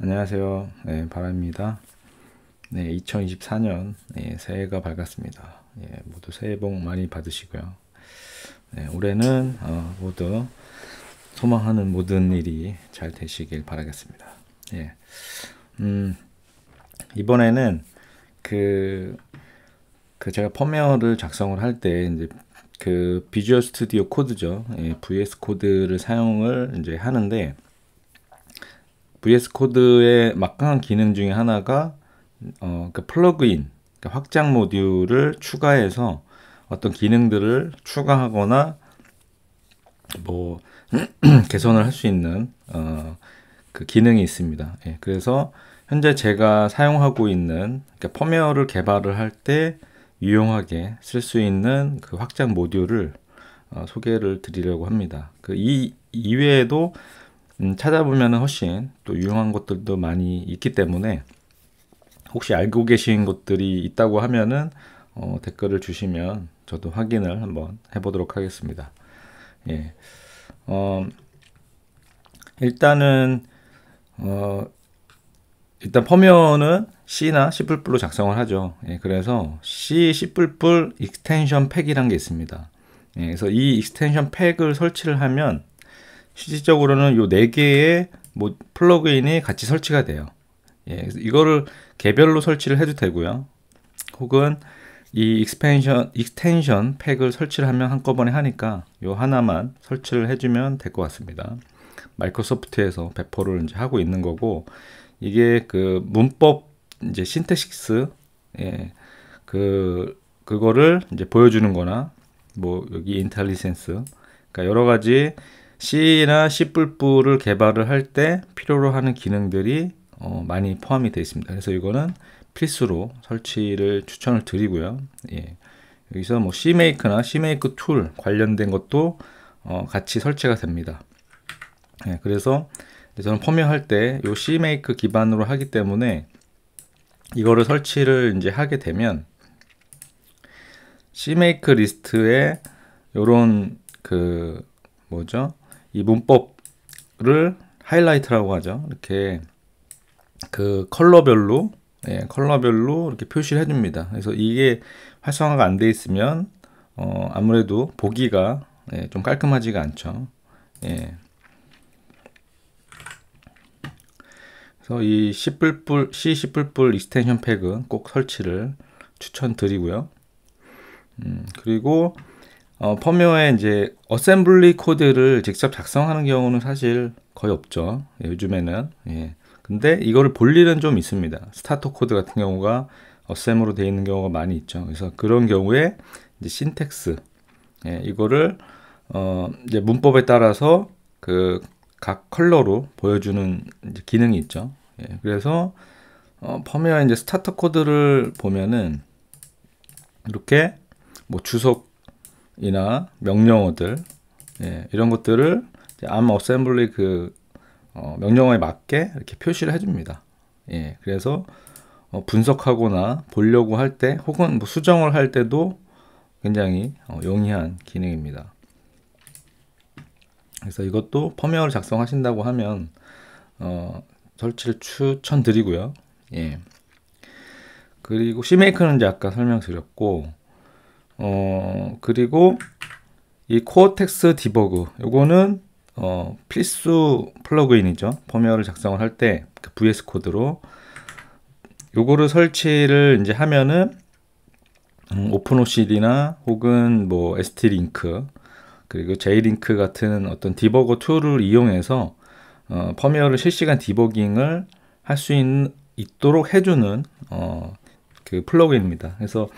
안녕하세요. 네, 바람입니다. 네, 2024년 네, 새해가 밝았습니다. 예, 모두 새해 복 많이 받으시고요. 네, 올해는 어, 모두 소망하는 모든 일이 잘 되시길 바라겠습니다. 예. 음, 이번에는 그, 그 제가 펌웨어를 작성을 할 때 이제 그 비주얼 스튜디오 코드죠. 예, VS 코드를 사용을 이제 하는데 VS 코드의 막강한 기능 중에 하나가 어, 그 플러그인, 그 확장 모듈을 추가해서 어떤 기능들을 추가하거나 뭐 개선을 할 수 있는 어, 그 기능이 있습니다. 예, 그래서 현재 제가 사용하고 있는 그 펌웨어를 개발을 할 때 유용하게 쓸 수 있는 그 확장 모듈을 어, 소개를 드리려고 합니다. 그 이 이외에도 음, 찾아보면 훨씬 또 유용한 것들도 많이 있기 때문에 혹시 알고 계신 것들이 있다고 하면은 어, 댓글을 주시면 저도 확인을 한번 해보도록 하겠습니다. 예. 어, 일단은 어, 일단 펌웨어는 C나 C++로 작성을 하죠. 예, 그래서 C, C++ 익스텐션 팩이란 게 있습니다. 예, 그래서 이 익스텐션 팩을 설치를 하면 실질적으로는 요네 개의 뭐 플러그인이 같이 설치가 돼요. 예, 이거를 개별로 설치를 해도 되고요. 혹은 이 익스펜션, 익스텐션 팩을 설치를 하면 한꺼번에 하니까 요 하나만 설치를 해주면 될 것 같습니다. 마이크로소프트에서 배포를 이제 하고 있는 거고 이게 그 문법 이제 신텍식스 예, 그 그거를 이제 보여주는 거나 뭐 여기 인텔리센스 그러니까 여러 가지 C나 C++ 를 개발을 할 때 필요로 하는 기능들이 어, 많이 포함이 되어 있습니다. 그래서 이거는 필수로 설치를 추천을 드리고요. 예. 여기서 뭐 CMake나 CMake 툴 관련된 것도 어, 같이 설치가 됩니다. 예, 그래서 저는 펌웨어할 때이 CMake 기반으로 하기 때문에 이거를 설치를 이제 하게 되면 CMake 리스트에 이런그 뭐죠? 이 문법을 하이라이트라고 하죠. 이렇게 그 컬러별로 예, 컬러별로 이렇게 표시를 해줍니다. 그래서 이게 활성화가 안 돼 있으면 어, 아무래도 보기가 예, 좀 깔끔하지가 않죠. 예. 그래서 이 C++, C++ 익스텐션 팩은 꼭 설치를 추천드리고요. 음, 그리고 어, 펌웨어에 이제 어셈블리 코드를 직접 작성하는 경우는 사실 거의 없죠. 예, 요즘에는. 예. 근데 이거를 볼 일은 좀 있습니다. 스타터 코드 같은 경우가 어셈으로 되어 있는 경우가 많이 있죠. 그래서 그런 경우에 이제 신텍스 예, 이거를 어, 이제 문법에 따라서 그 각 컬러로 보여주는 기능이 있죠. 예, 그래서 어, 펌웨어 이제 스타터 코드를 보면은 이렇게 뭐 주석 이나 명령어들 예, 이런 것들을 암 어셈블리 그 어, 명령어에 맞게 이렇게 표시를 해줍니다. 예, 그래서 어, 분석하거나 보려고 할 때 혹은 뭐 수정을 할 때도 굉장히 어, 용이한 기능입니다. 그래서 이것도 펌웨어를 작성하신다고 하면 어, 설치를 추천드리고요. 예. 그리고 시메이크는 이제 아까 설명드렸고 어, 그리고 이 코어텍스 디버그 요거는 어, 필수 플러그인이죠. 펌웨어를 작성을 할때 그 VS 코드로 요거를 설치를 이제 하면은 음, 오픈오CD나 혹은 뭐 ST링크 그리고 J링크 같은 어떤 디버거 툴을 이용해서 어, 펌웨어를 실시간 디버깅을 할 수 있도록 해주는 어, 그 플러그인입니다. 그래서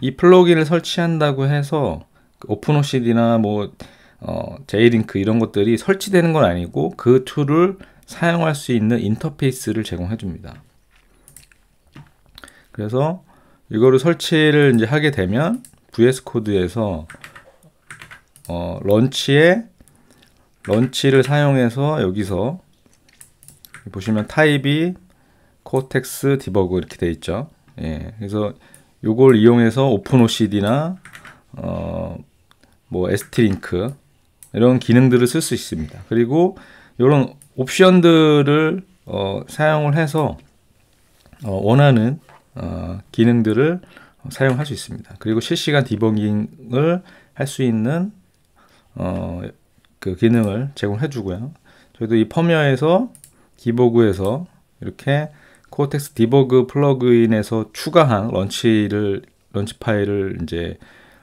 이 플러그인을 설치한다고 해서 그 오픈오시디나 뭐 어, 제이링크 이런 것들이 설치되는 건 아니고 그 툴을 사용할 수 있는 인터페이스를 제공해 줍니다. 그래서 이거를 설치를 이제 하게 되면 VS 코드에서 어, 런치에 런치를 사용해서 여기서 보시면 타입이 코텍스 디버그 이렇게 되어 있죠. 예, 그래서 요걸 이용해서 오픈 OCD나 어, 뭐 에스트링크 이런 기능들을 쓸 수 있습니다. 그리고 이런 옵션들을 어, 사용을 해서 어, 원하는 어, 기능들을 사용할 수 있습니다. 그리고 실시간 디버깅을 할 수 있는 어, 그 기능을 제공해 주고요. 저희도 이 펌웨어에서 기보그에서 이렇게 코어텍스 디버그 플러그인에서 추가한 런치를 런치 파일을 이제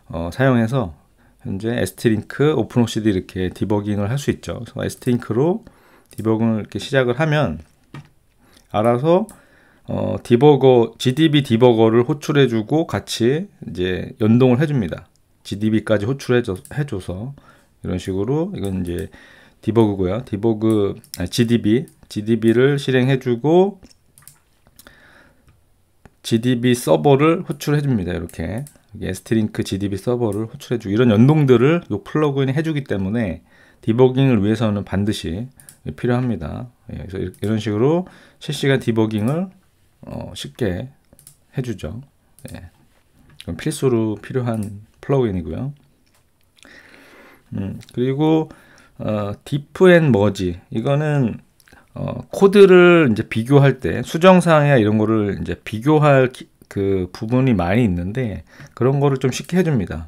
어, 사용해서 현재 에스트링크, 오픈오시디 이렇게 디버깅을 할 수 있죠. 그래서 에스링크로 디버깅을 이렇게 시작을 하면 알아서 어, 디버거 GDB 디버거를 호출해주고 같이 이제 연동을 해줍니다. GDB까지 호출해줘서 이런 식으로 이건 이제 디버그고요. 디버그 아 GDB GDB를 실행해주고 GDB 서버를 호출해 줍니다. 이렇게 에스트링크 GDB 서버를 호출해 주고 이런 연동들을 요 플러그인 해주기 때문에 디버깅을 위해서는 반드시 필요합니다. 예, 그래서 이런 식으로 실시간 디버깅을 어, 쉽게 해주죠. 예. 필수로 필요한 플러그인이고요. 음, 그리고 어, 디프앤 머지 이거는 어, 코드를 이제 비교할 때 수정 사항이나 이런 거를 이제 비교할 기, 그 부분이 많이 있는데 그런 거를 좀 쉽게 해줍니다.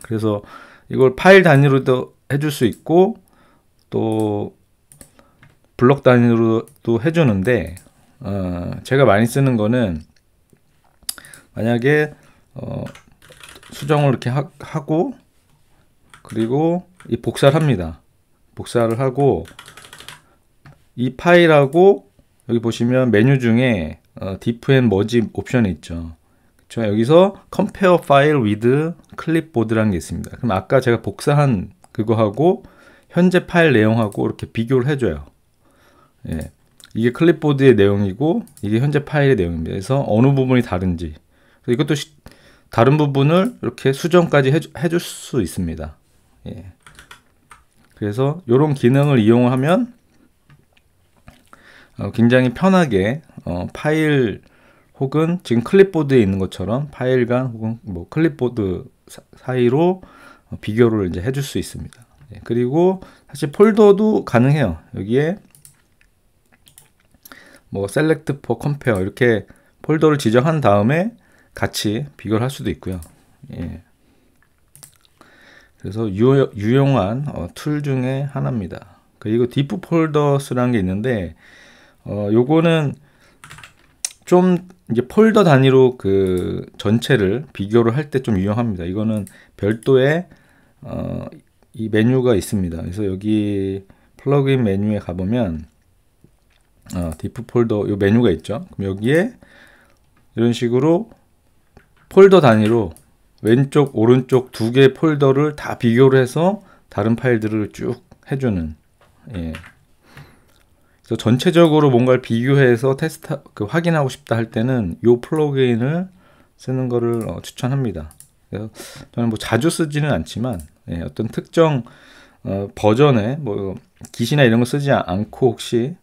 그래서 이걸 파일 단위로도 해줄 수 있고 또 블록 단위로도 해주는데 어, 제가 많이 쓰는 거는 만약에 어, 수정을 이렇게 하, 하고 그리고 이 복사를 합니다. 복사를 하고 이 파일하고 여기 보시면 메뉴 중에 어, diff a merge 옵션이 있죠. 그쵸? 여기서 compare file with clipboard라는 게 있습니다. 그럼 아까 제가 복사한 그거하고 현재 파일 내용하고 이렇게 비교를 해줘요. 예. 이게 클립보드의 내용이고 이게 현재 파일의 내용입니다. 그래서 어느 부분이 다른지 이것도 시, 다른 부분을 이렇게 수정까지 해주, 해줄 수 있습니다. 예. 그래서 이런 기능을 이용하면 어, 굉장히 편하게 어, 파일 혹은 지금 클립보드에 있는 것처럼 파일간 혹은 뭐 클립보드 사, 이로 어, 비교를 이제 해줄 수 있습니다. 예, 그리고 사실 폴더도 가능해요. 여기에 뭐 select for compare 이렇게 폴더를 지정한 다음에 같이 비교를 할 수도 있고요. 예. 그래서 유, 용한 어, 툴 중에 하나입니다. 그리고 디프 폴더스라는 게 있는데 어, 요거는 좀 이제 폴더 단위로 그 전체를 비교를 할 때 좀 유용합니다. 이거는 별도의 어, 이 메뉴가 있습니다. 그래서 여기 플러그인 메뉴에 가보면 어, 디프 폴더 요 메뉴가 있죠. 그럼 여기에 이런 식으로 폴더 단위로 왼쪽 오른쪽 두 개의 폴더를 다 비교를 해서 다른 파일들을 쭉 해주는 예, 그래서 전체적으로 뭔가를 비교해서 테스트 그 확인하고 싶다 할 때는 이 플러그인을 쓰는 거를 어, 추천합니다. 그래서 저는 뭐 자주 쓰지는 않지만 예, 어떤 특정 어, 버전의 뭐 기시나 이런 거 쓰지 않고 혹시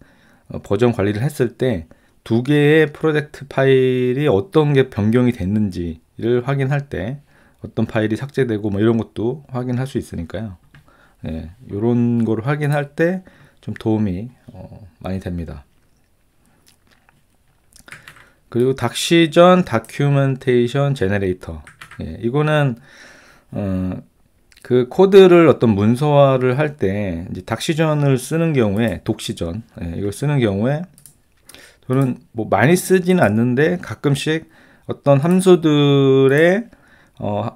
어, 버전 관리를 했을 때 두 개의 프로젝트 파일이 어떤 게 변경이 됐는지를 확인할 때 어떤 파일이 삭제되고 뭐 이런 것도 확인할 수 있으니까요. 예, 이런 거를 확인할 때좀 도움이 어, 많이 됩니다. 그리고 닥시전 다큐멘테이션 제네레이터 예, 이거는 어, 그 코드를 어떤 문서화를 할때 이제 닥시전을 쓰는 경우에 독시전 예, 이걸 쓰는 경우에 저는 뭐 많이 쓰지는 않는데 가끔씩 어떤 함수들의 어,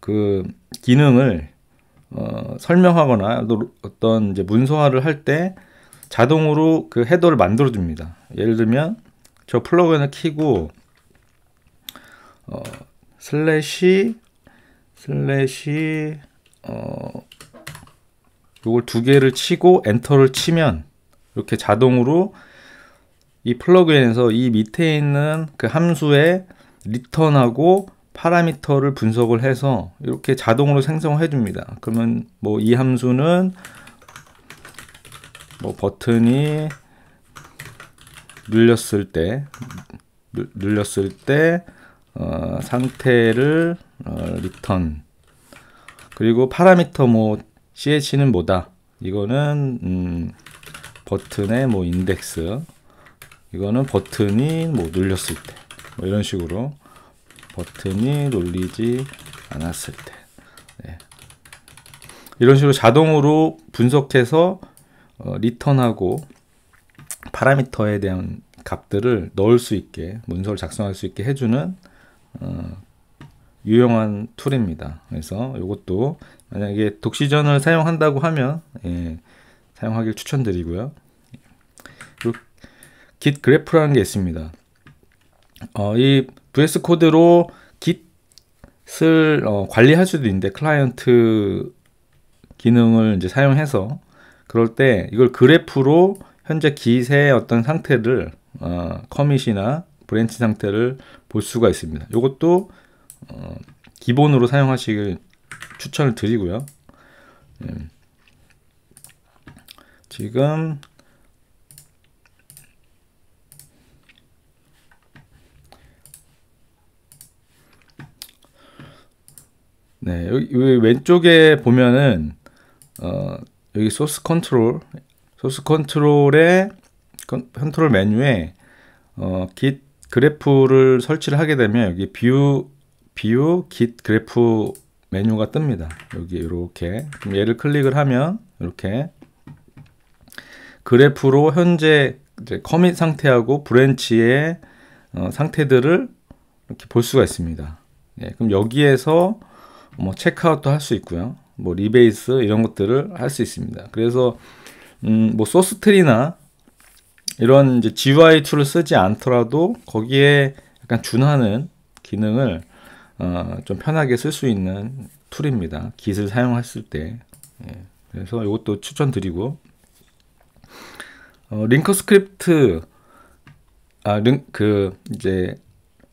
그 기능을 어, 설명하거나 어떤 이제 문서화를 할 때 자동으로 그 헤더를 만들어 줍니다. 예를 들면 저 플러그인을 키고 어, 슬래시 슬래시 어 요걸 두 개를 치고 엔터를 치면 이렇게 자동으로 이 플러그인에서 이 밑에 있는 그 함수에 리턴하고 파라미터를 분석을 해서 이렇게 자동으로 생성해 줍니다. 그러면 뭐 이 함수는 뭐 버튼이 눌렸을 때 눌렸을 때 어, 상태를 어, 리턴 그리고 파라미터 뭐 ch는 뭐다 이거는 음, 버튼의 뭐 인덱스 이거는 버튼이 뭐 눌렸을 때뭐 이런 식으로 버튼이 눌리지 않았을 때 네. 이런 식으로 자동으로 분석해서 어, 리턴하고 파라미터에 대한 값들을 넣을 수 있게 문서를 작성할 수 있게 해주는 어, 유용한 툴입니다. 그래서 이것도 만약에 독시전을 사용한다고 하면 예, 사용하길 추천드리고요. 그, git 그래프라는 게 있습니다. 어, 이 VS 코드로 Git을 어, 관리할 수도 있는데 클라이언트 기능을 이제 사용해서 그럴 때 이걸 그래프로 현재 Git의 어떤 상태를 어, 커밋이나 브랜치 상태를 볼 수가 있습니다. 이것도 어, 기본으로 사용하시길 추천을 드리고요. 음. 지금 네, 여기, 왼쪽에 보면은 어, 여기 소스 컨트롤, 소스 컨트롤의 컨트롤 메뉴에 어, git 그래프를 설치를 하게 되면 여기 뷰뷰 git 그래프 메뉴가 뜹니다. 여기 이렇게 얘를 클릭을 하면 이렇게 그래프로 현재 커밋 상태하고 브랜치의 어, 상태들을 이렇게 볼 수가 있습니다. 예, 그럼 여기에서 뭐 체크아웃도 할 수 있고요. 뭐 리베이스 이런 것들을 할 수 있습니다. 그래서 음, 뭐 소스 트리나 이런 이제 GUI 툴을 쓰지 않더라도 거기에 약간 준하는 기능을 어, 좀 편하게 쓸 수 있는 툴입니다. 깃을 사용했을 때. 예. 그래서 이것도 추천드리고 어, 링커 스크립트 아그 이제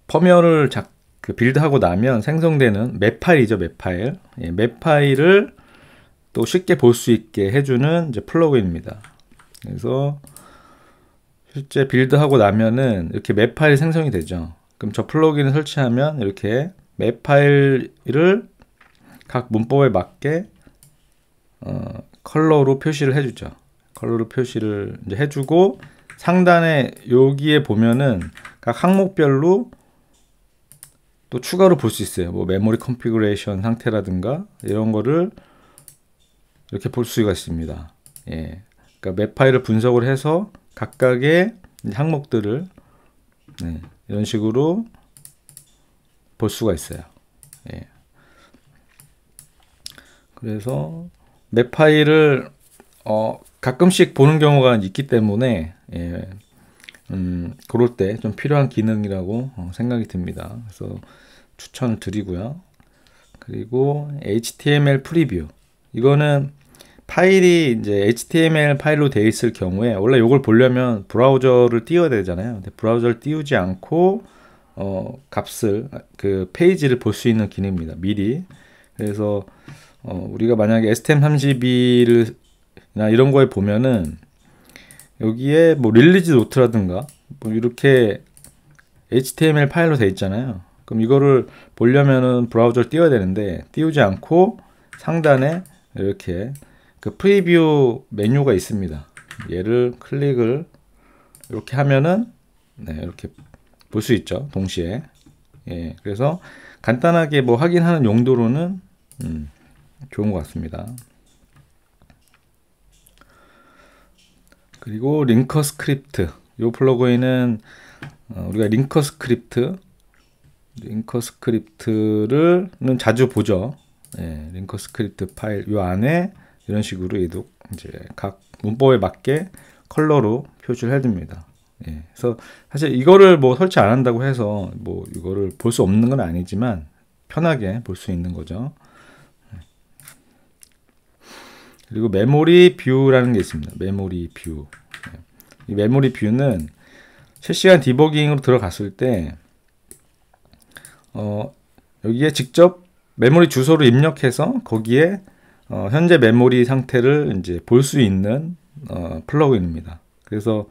펌열을 작그 빌드하고 나면 생성되는 맵 파일이죠, 맵 파일. 예, 맵 파일을 또 쉽게 볼 수 있게 해주는 이제 플러그인입니다. 그래서 실제 빌드하고 나면은 이렇게 맵 파일이 생성이 되죠. 그럼 저 플러그인을 설치하면 이렇게 맵 파일을 각 문법에 맞게 어, 컬러로 표시를 해주죠. 컬러로 표시를 이제 해주고 상단에 여기에 보면은 각 항목별로 또 추가로 볼 수 있어요. 뭐 메모리 컨피그레이션 상태라든가 이런 거를 이렇게 볼 수가 있습니다. 예. 그러니까 맵 파일을 분석을 해서 각각의 항목들을 네, 이런 식으로 볼 수가 있어요. 예. 그래서 맵 파일을 어, 가끔씩 보는 경우가 있기 때문에 예, 음, 그럴 때 좀 필요한 기능이라고 어, 생각이 듭니다. 그래서 추천을 드리고요. 그리고 HTML 프리뷰. 이거는 파일이 이제 HTML 파일로 되어 있을 경우에 원래 이걸 보려면 브라우저를 띄워야 되잖아요. 근데 브라우저를 띄우지 않고 어, 값을 아, 그 페이지를 볼 수 있는 기능입니다. 미리. 그래서 어, 우리가 만약에 STM32를 이런 거에 보면은 여기에 뭐 릴리즈 노트라든가 뭐 이렇게 HTML 파일로 되어 있잖아요. 그럼 이거를 보려면은 브라우저를 띄워야 되는데 띄우지 않고 상단에 이렇게 그 프리뷰 메뉴가 있습니다. 얘를 클릭을 이렇게 하면은 네, 이렇게 볼 수 있죠. 동시에. 예, 그래서 간단하게 뭐 확인하는 용도로는 음, 좋은 것 같습니다. 그리고 링커 스크립트 이 플러그인은 어, 우리가 링커 스크립트 링커 스크립트를는 자주 보죠. 예, 링커 스크립트 파일 이 안에 이런 식으로 얘도 이제 각 문법에 맞게 컬러로 표시를 해둡니다. 예, 그래서 사실 이거를 뭐 설치 안 한다고 해서 뭐 이거를 볼 수 없는 건 아니지만 편하게 볼 수 있는 거죠. 그리고 메모리 뷰라는 게 있습니다. 메모리 뷰. 네. 이 메모리 뷰는 실시간 디버깅으로 들어갔을 때 어, 여기에 직접 메모리 주소를 입력해서 거기에 어, 현재 메모리 상태를 이제 볼 수 있는 어, 플러그인입니다. 그래서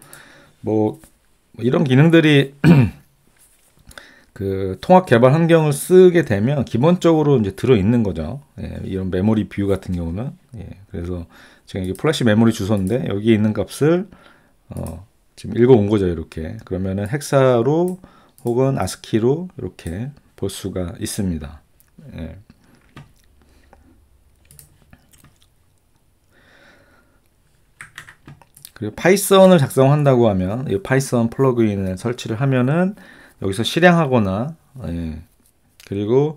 뭐, 뭐 이런 기능들이 음, 그 통합 개발 환경을 쓰게 되면 기본적으로 이제 들어 있는 거죠. 예, 이런 메모리 뷰 같은 경우는 예, 그래서 지금 이게 플래시 메모리 주소인데 여기에 있는 값을 어, 지금 읽어온 거죠 이렇게 그러면은 헥사로 혹은 아스키로 이렇게 볼 수가 있습니다. 예. 그리고 파이썬을 작성한다고 하면 이 파이썬 플러그인을 설치를 하면은 여기서 실행하거나 예. 그리고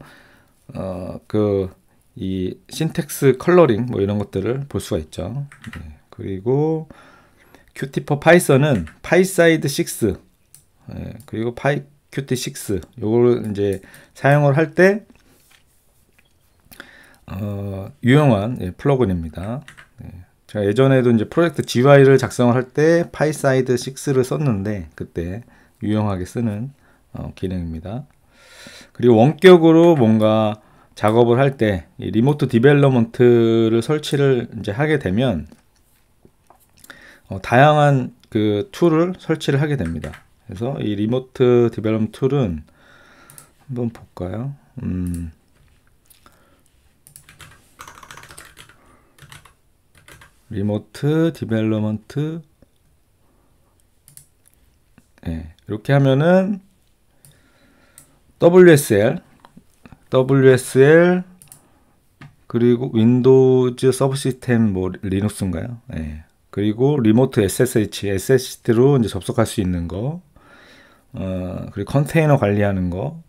어, 그이 신텍스 컬러링 뭐 이런 것들을 볼 수가 있죠. 예. 그리고 큐티퍼 파이썬은 파이사이드 6 예. 그리고 파이 큐티6 요걸 이제 사용을 할 때 어, 유용한 예, 플러그인입니다. 예. 제가 예전에도 이제 프로젝트 GUI를 작성할 때 파이사이드 6를 썼는데 그때 유용하게 쓰는 어, 기능입니다. 그리고 원격으로 뭔가 작업을 할 때 리모트 디벨로먼트를 설치를 이제 하게 되면 어, 다양한 그 툴을 설치를 하게 됩니다. 그래서 이 리모트 디벨롭 툴은 한번 볼까요? 음. 리모트 디벨로먼트 네, 예, 이렇게 하면은 WSL, WSL 그리고 윈도우즈 서브 시스템 뭐 리눅스인가요? 예. 그리고 리모트 SSH, SSH로 이제 접속할 수 있는 거, 어, 그리고 컨테이너 관리하는 거,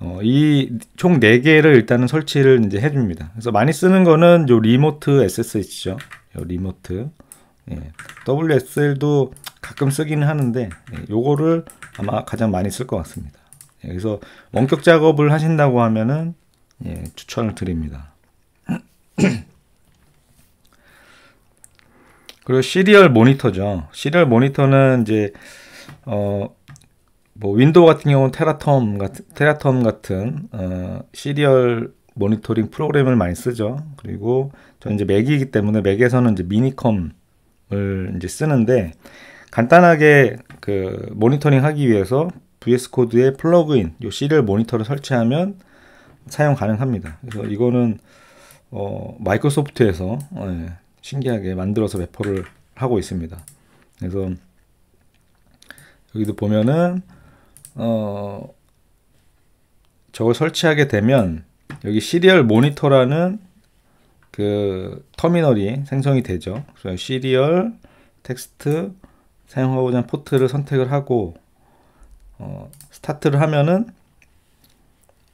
어, 이총 4개를 일단은 설치를 이제 해줍니다. 그래서 많이 쓰는 거는 요 리모트 SSH죠. 요 리모트. 예. WSL도 가끔 쓰기는 하는데, 예. 요거를 아마 가장 많이 쓸 것 같습니다. 예, 그래서 원격 작업을 하신다고 하면은 예, 추천을 드립니다. 그리고 시리얼 모니터죠. 시리얼 모니터는 이제 어 뭐 윈도우 같은 경우는 테라텀 같은 테라텀 같은 어 시리얼 모니터링 프로그램을 많이 쓰죠. 그리고 저는 이제 맥이기 때문에 맥에서는 이제 미니컴을 이제 쓰는데 간단하게 그 모니터링 하기 위해서 VS 코드의 플러그인 요 s e 모니터를 설치하면 사용 가능합니다. 그래서 이거는 어, 마이크로소프트에서 예, 신기하게 만들어서 배포를 하고 있습니다. 그래서 여기도 보면은 어, 저걸 설치하게 되면 여기 시리얼 모니터라는 그 터미널이 생성이 되죠. 그래서 시리얼 텍스트 사용하고자 하는 포트를 선택을 하고 어, 스타트를 하면은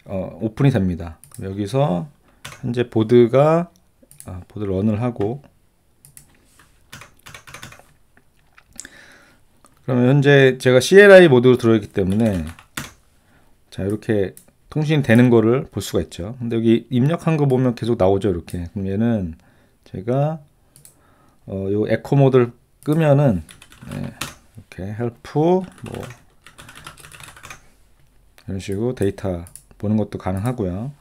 어, 오픈이 됩니다. 여기서 현재 보드가 아, 어, 보드 런을 하고 그러면 현재 제가 CLI 모드로 들어있기 때문에 자 이렇게 통신이 되는 거를 볼 수가 있죠. 근데 여기 입력한 거 보면 계속 나오죠 이렇게. 그럼 얘는 제가 어, 요 에코 모드를 끄면은 네, 이렇게 헬프 뭐 이런 식으로 데이터 보는 것도 가능하고요.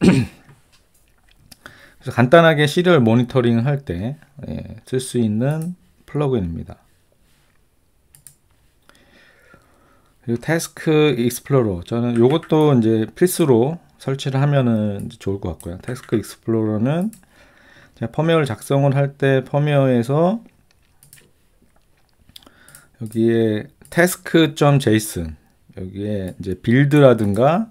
네. 그래서 간단하게 시리얼 모니터링 할때 쓸수 예, 있는 플러그인입니다. 그리고 태스크 익스플로러 저는 이것도 이제 필수로 설치를 하면은 좋을 것 같고요. 태스크 익스플로러는 제가 펌웨어를 작성을 할 때 펌웨어에서 여기에 task.json 여기에 이제 빌드라든가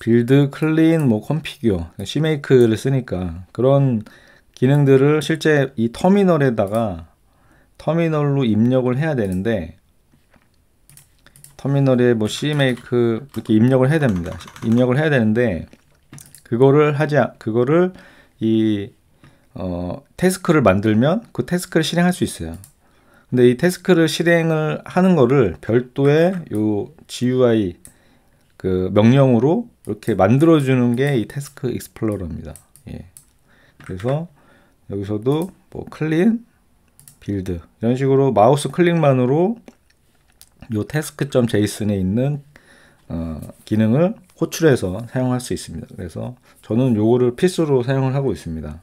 빌드, 클린, 뭐 컴피규어, 시메이크를 그러니까 쓰니까 그런 기능들을 실제 이 터미널에다가 터미널로 입력을 해야 되는데 터미널에 뭐 cmake 이렇게 입력을 해야 됩니다. 입력을 해야 되는데 그거를 하지 그거를 이 어, 태스크를 만들면 그테스크를 실행할 수 있어요. 근데 이 태스크를 실행을 하는 거를 별도의 요 GUI 그 명령으로 이렇게 만들어 주는 게 이 태스크 익스플로러입니다. 예. 그래서 여기서도 뭐 클린 빌드 이런 식으로 마우스 클릭만으로 요 태스크.json에 있는 어, 기능을 호출해서 사용할 수 있습니다. 그래서 저는 요거를 필수로 사용을 하고 있습니다.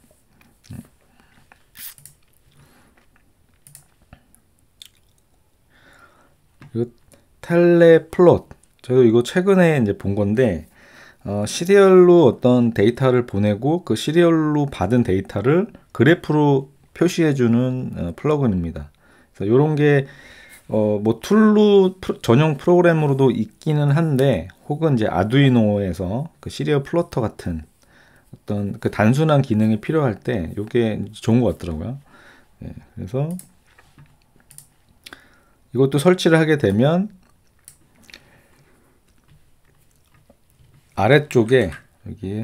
그리고 텔레플롯. 저도 이거 최근에 이제 본 건데, 어, 시리얼로 어떤 데이터를 보내고 그 시리얼로 받은 데이터를 그래프로 표시해주는 어, 플러그인입니다. 그래서 이런 게, 어, 뭐 툴로 전용 프로그램으로도 있기는 한데, 혹은 이제 아두이노에서 그 시리얼 플러터 같은 어떤 그 단순한 기능이 필요할 때 이게 좋은 것 같더라고요. 네, 그래서 이것도 설치를 하게 되면 아래쪽에 여기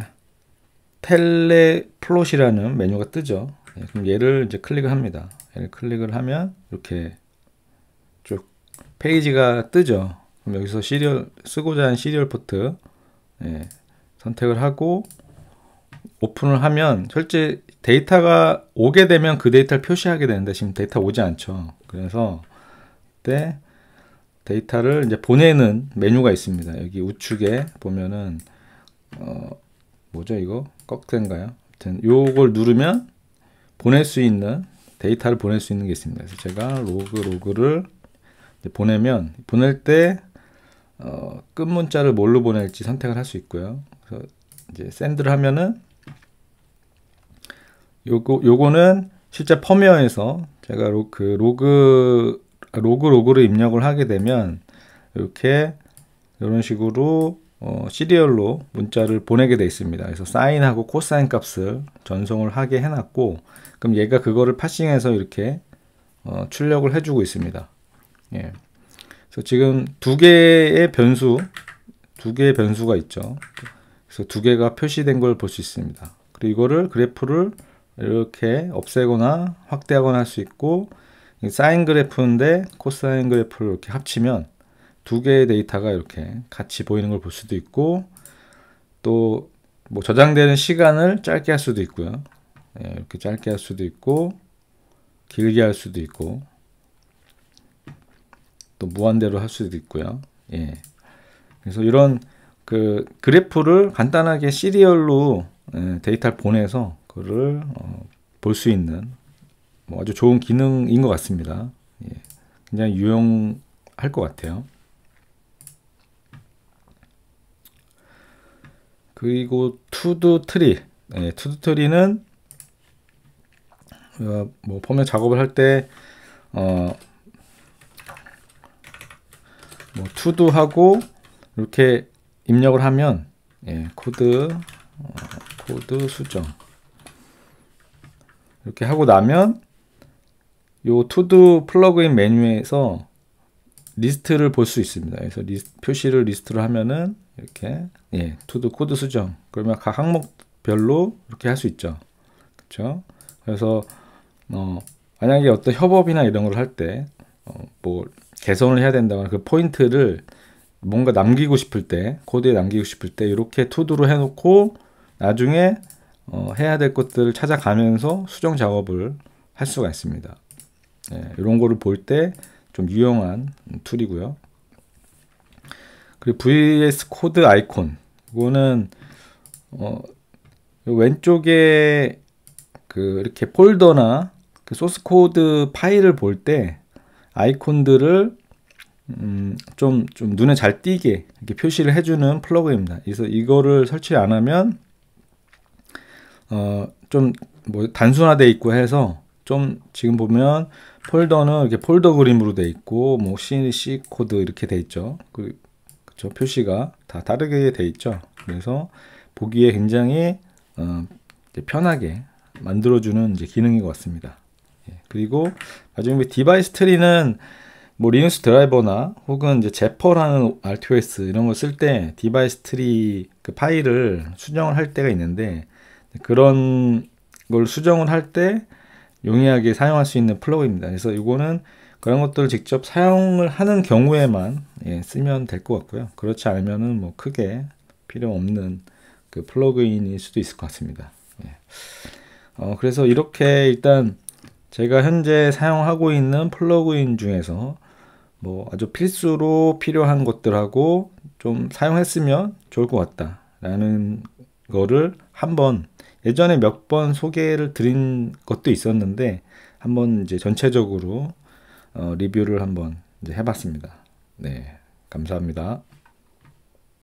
텔레 플롯이라는 메뉴가 뜨죠. 네, 그럼 얘를 이제 클릭을 합니다. 얘를 클릭을 하면 이렇게 쭉 페이지가 뜨죠. 그럼 여기서 시리얼 쓰고자 하는 시리얼 포트 네, 선택을 하고 오픈을 하면 실제 데이터가 오게 되면 그 데이터를 표시하게 되는데 지금 데이터 오지 않죠. 그래서 때 데이터를 이제 보내는 메뉴가 있습니다. 여기 우측에 보면은 어 뭐죠 이거 꺽쇠가요 아무튼 요걸 누르면 보낼 수 있는 데이터를 보낼 수 있는 게 있습니다. 그래서 제가 로그 로그를 보내면 보낼 때 어, 문자를 뭘로 보낼지 선택을 할 수 있고요. 그래서 이제 샌드를 하면은 요거 요거는 실제 펌웨어에서 제가 로, 그 로그 로그 로그를 입력을 하게 되면 이렇게 이런 식으로 어, 시리얼로 문자를 보내게 돼 있습니다. 그래서 사인하고 코사인 값을 전송을 하게 해놨고 그럼 얘가 그거를 파싱해서 이렇게 어, 출력을 해주고 있습니다. 예. 그래서 지금 두 개의 변수 두 개의 변수가 있죠. 그래서 두 개가 표시된 걸 볼 수 있습니다. 그리고 이거를 그래프를 이렇게 없애거나 확대하거나 할 수 있고 사인 그래프인데 코사인 그래프를 이렇게 합치면 두 개의 데이터가 이렇게 같이 보이는 걸 볼 수도 있고 또뭐 저장되는 시간을 짧게 할 수도 있고요. 예, 이렇게 짧게 할 수도 있고 길게 할 수도 있고 또 무한대로 할 수도 있고요. 예. 그래서 이런 그 그래프를 간단하게 시리얼로 예, 데이터를 보내서 그를 어 볼 수 있는 뭐 아주 좋은 기능인 것 같습니다. 예, 굉장 유용할 것 같아요. 그리고 투두 트리, 예, 투두 트리는 어, 뭐 포맷 작업을 할때 어, 뭐 투두 하고 이렇게 입력을 하면 예, 코드 어, 코드 수정 이렇게 하고 나면 요 투두 플러그인 메뉴에서 리스트를 볼 수 있습니다. 그래서 리스트, 표시를 리스트로 하면은 이렇게 예, 투두 코드 수정. 그러면 각 항목별로 이렇게 할 수 있죠. 그렇죠? 그래서 어, 만약에 어떤 협업이나 이런 걸 할 때뭐 어, 뭐 개선을 해야 된다거나 그 포인트를 뭔가 남기고 싶을 때 코드에 남기고 싶을 때 이렇게 투두로 해놓고 나중에 어, 해야 될 것들을 찾아가면서 수정 작업을 할 수가 있습니다. 네, 이런 거를 볼 때 좀 유용한 툴이고요. 그리고 VS 코드 아이콘 이거는 어, 왼쪽에 그 이렇게 폴더나 그 소스 코드 파일을 볼 때 아이콘들을 음, 좀, 좀 눈에 잘 띄게 이렇게 표시를 해주는 플러그입니다. 그래서 이거를 설치 안 하면, 어, 좀, 뭐, 단순화돼 있고 해서, 좀, 지금 보면, 폴더는 이렇게 폴더 그림으로 돼 있고 뭐 C, C 코드 이렇게 돼 있죠. 그, 그쵸? 표시가 다 다르게 돼 있죠. 그래서 보기에 굉장히 어, 편하게 만들어주는 이제 기능인 것 같습니다. 예, 그리고 나중에 디바이스 트리는 뭐 리눅스 드라이버나 혹은 이제 제퍼라는 RTOS 이런 걸 쓸 때 디바이스 트리 그 파일을 수정을 할 때가 있는데 그런 걸 수정을 할때 용이하게 사용할 수 있는 플러그입니다. 그래서 이거는 그런 것들을 직접 사용을 하는 경우에만 예, 쓰면 될 것 같고요. 그렇지 않으면은 뭐 크게 필요 없는 그 플러그인일 수도 있을 것 같습니다. 예. 어, 그래서 이렇게 일단 제가 현재 사용하고 있는 플러그인 중에서 뭐 아주 필수로 필요한 것들하고 좀 사용했으면 좋을 것 같다라는 거를 한번 예전에 몇 번 소개를 드린 것도 있었는데 한번 이제 전체적으로 어, 리뷰를 한번 해봤습니다. 네, 감사합니다.